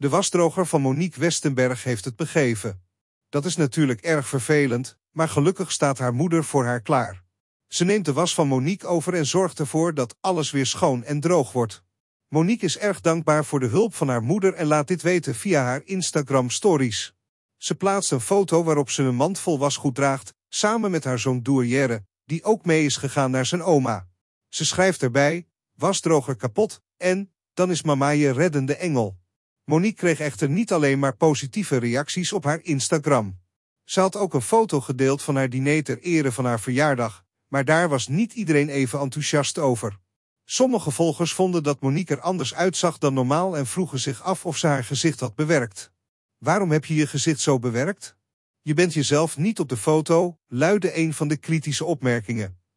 De wasdroger van Monique Westenberg heeft het begeven. Dat is natuurlijk erg vervelend, maar gelukkig staat haar moeder voor haar klaar. Ze neemt de was van Monique over en zorgt ervoor dat alles weer schoon en droog wordt. Monique is erg dankbaar voor de hulp van haar moeder en laat dit weten via haar Instagram stories. Ze plaatst een foto waarop ze een mand vol wasgoed draagt, samen met haar zoon Douairière, die ook mee is gegaan naar zijn oma. Ze schrijft erbij, wasdroger kapot en dan is mama je reddende engel. Monique kreeg echter niet alleen maar positieve reacties op haar Instagram. Ze had ook een foto gedeeld van haar diner ter ere van haar verjaardag, maar daar was niet iedereen even enthousiast over. Sommige volgers vonden dat Monique er anders uitzag dan normaal en vroegen zich af of ze haar gezicht had bewerkt. Waarom heb je je gezicht zo bewerkt? Je bent jezelf niet op de foto, luidde een van de kritische opmerkingen.